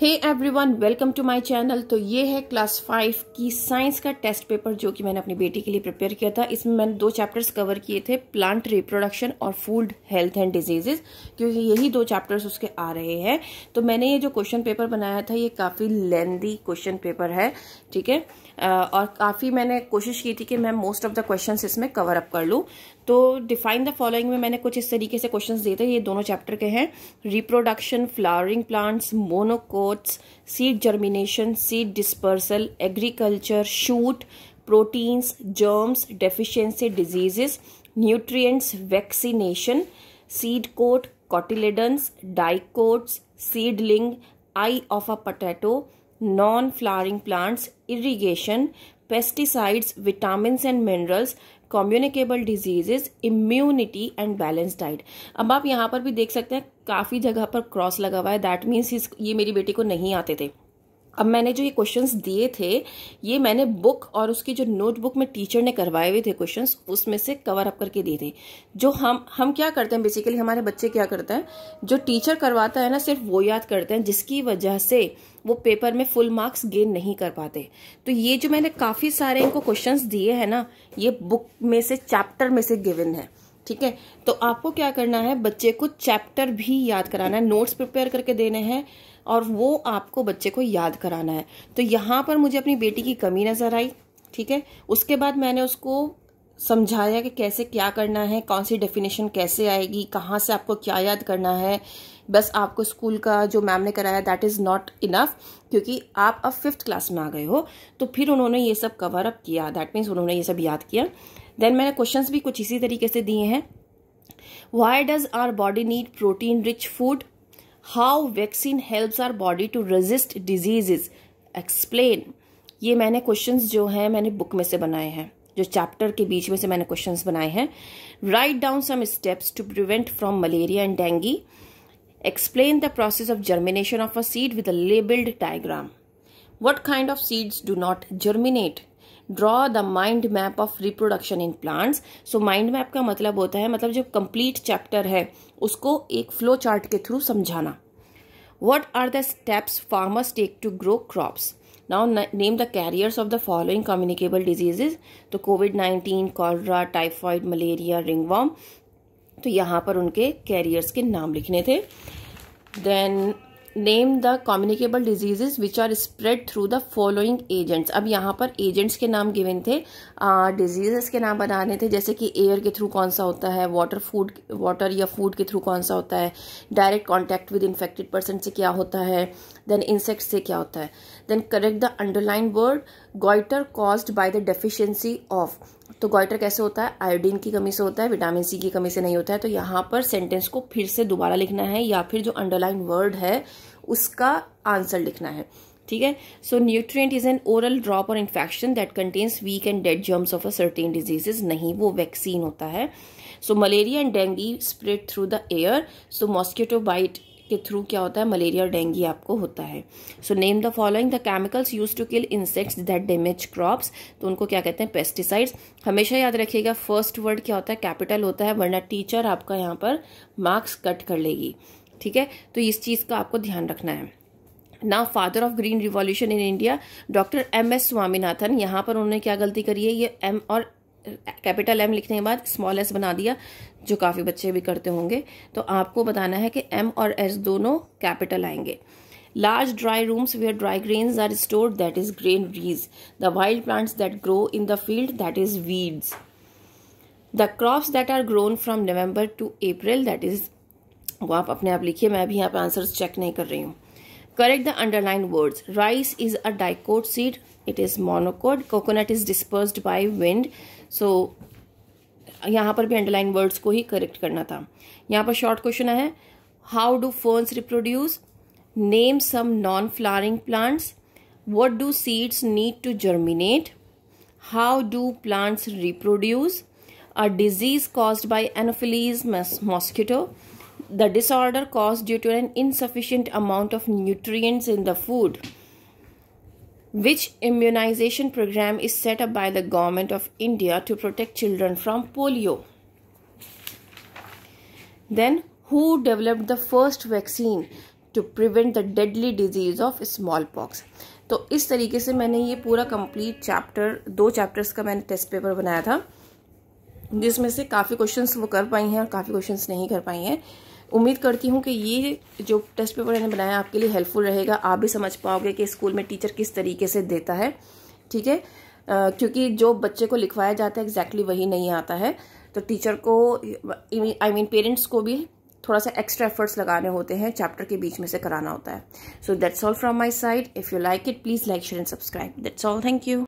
Hey everyone welcome to my channel तो ये है क्लास फाइव की साइंस का टेस्ट पेपर जो कि मैंने अपनी बेटी के लिए प्रिपेयर किया था इसमें मैंने दो चैप्टर्स कवर किए थे प्लांट रिप्रोडक्शन और फूड हेल्थ एंड डिजीजेस क्योंकि यही दो चैप्टर्स उसके आ रहे हैं तो मैंने ये जो क्वेश्चन पेपर बनाया था ये काफ़ी लेंदी क्वेश्चन पेपर है ठीक है और काफ़ी मैंने कोशिश की थी कि मैं मोस्ट ऑफ द क्वेश्चन इसमें कवर अप कर लूँ तो डिफाइन द फॉलोइंग में मैंने कुछ इस तरीके से क्वेश्चन दिए थे ये दोनों चैप्टर के हैं reproduction flowering plants monocot seed germination, seed dispersal, agriculture, shoot, proteins, germs, deficiency diseases, nutrients, vaccination, seed coat, cotyledons, dicots, seedling, eye of a potato, non-flowering plants, irrigation, pesticides, vitamins and minerals, communicable diseases immunity and balance diet अब आप यहाँ पर भी देख सकते हैं काफ़ी जगह पर क्रॉस लगा हुआ है दैट मीन्स ये मेरी बेटी को नहीं आते थे अब मैंने जो ये क्वेश्चंस दिए थे ये मैंने बुक और उसकी जो नोटबुक में टीचर ने करवाए हुए थे क्वेश्चंस उसमें से कवर अप करके दिए थे जो हम हम क्या करते हैं बेसिकली हमारे बच्चे क्या करते हैं जो टीचर करवाता है ना सिर्फ वो याद करते हैं जिसकी वजह से वो पेपर में फुल मार्क्स गेन नहीं कर पाते तो ये जो मैंने काफ़ी सारे इनको क्वेश्चन दिए हैं ना ये बुक में से चैप्टर में से गिवन है ठीक है तो आपको क्या करना है बच्चे को चैप्टर भी याद कराना है नोट्स प्रिपेयर करके देने हैं और वो आपको बच्चे को याद कराना है तो यहाँ पर मुझे अपनी बेटी की कमी नज़र आई ठीक है उसके बाद मैंने उसको समझाया कि कैसे क्या करना है कौन सी डेफिनेशन कैसे आएगी कहाँ से आपको क्या याद करना है बस आपको स्कूल का जो मैम ने कराया दैट इज़ नॉट इनफ क्योंकि आप अब फिफ्थ क्लास में आ गए हो तो फिर उन्होंने ये सब कवर अप किया दैट मीन्स उन्होंने ये सब याद किया देन मैंने क्वेश्चन भी कुछ इसी तरीके से दिए हैं why does our body need protein rich food how vaccine helps our body to resist diseases explain ये मैंने क्वेश्चंस जो हैं मैंने बुक में से बनाए हैं जो चैप्टर के बीच में से मैंने क्वेश्चंस बनाए हैं write down some steps to prevent from malaria and dengue explain the process of germination of a seed with labelled labeled what what kind of seeds do not draw the mind map of reproduction in plants so mind map का मतलब होता है मतलब जो complete chapter है उसको एक flow chart के थ्रू समझाना what are the steps farmers take to grow crops now name the carriers of the following communicable diseases तो COVID nineteen cholera typhoid malaria ringworm तो यहाँ पर उनके कैरियर्स के नाम लिखने थे then name the communicable diseases which are spread through the following agents अब यहाँ पर एजेंट्स के नाम गिवन थे डिजीजेस uh, के नाम बनाने थे जैसे कि एयर के थ्रू कौन सा होता है वाटर फूड वाटर या फूड के थ्रू कौन सा होता है direct contact with infected person से क्या होता है देन इंसेक्ट से क्या होता है then correct the underline word goitre caused by the deficiency of तो गोइटर कैसे होता है आयोडीन की कमी से होता है विटामिन सी की कमी से नहीं होता है तो यहाँ पर सेंटेंस को फिर से दोबारा लिखना है या फिर जो अंडरलाइन वर्ड है उसका आंसर लिखना है ठीक है so nutrient is an oral drop और infection that contains weak and dead germs of a certain diseases नहीं वो वैक्सीन होता है so malaria and dengue spread through the air so mosquito bite के थ्रू क्या होता है मलेरिया और डेंगू आपको होता है so name the following the chemicals use to kill insects that damage crops तो उनको क्या कहते हैं पेस्टिसाइड्स हमेशा याद रखिएगा फर्स्ट वर्ड क्या होता है कैपिटल होता है वरना टीचर आपका यहाँ पर मार्क्स कट कर लेगी ठीक है तो इस चीज़ का आपको ध्यान रखना है ना father of green revolution in India doctor M S Swaminathan यहाँ पर उन्होंने क्या गलती करी है ये एम और कैपिटल एम लिखने के बाद स्मॉल एस बना दिया जो काफ़ी बच्चे भी करते होंगे तो आपको बताना है कि एम और एस दोनों कैपिटल आएंगे large dry rooms where dry grains are store that is granaries the wild plants that grow in the field that is weeds the crops that are grown from November to April that is वो आप अपने आप लिखिए मैं अभी यहाँ पर answer check नहीं कर रही हूँ correct the underline words rice is a dicot seed it is monocot coconut is dispersed by wind so यहाँ पर भी अंडरलाइन वर्ड्स को ही करेक्ट करना था यहाँ पर शॉर्ट क्वेश्चन है how do ferns reproduce name some non flowering plants what do seeds need to germinate how do plants reproduce a disease caused by anopheles mosquito the disorder caused due to an insufficient amount of nutrients in the food Which immunization program is set up by the government of India to protect children from polio? Then, who developed the first vaccine to prevent the deadly disease of smallpox? तो इस तरीके से मैंने ये पूरा complete chapter दो chapters का मैंने टेस्ट पेपर बनाया था जिसमें से काफ़ी क्वेश्चंस वो कर पाई हैं और काफ़ी क्वेश्चंस नहीं कर पाई हैं उम्मीद करती हूँ कि ये जो टेस्ट पेपर मैंने बनाया आपके लिए हेल्पफुल रहेगा आप भी समझ पाओगे कि स्कूल में टीचर किस तरीके से देता है ठीक है क्योंकि जो बच्चे को लिखवाया जाता है एग्जैक्टली exactly वही नहीं आता है तो टीचर को आई मीन पेरेंट्स को भी थोड़ा सा एक्स्ट्रा एफर्ट्स लगाने होते हैं चैप्टर के बीच में से कराना होता है so that's all from my side if you like it please like share and subscribe that's all thank you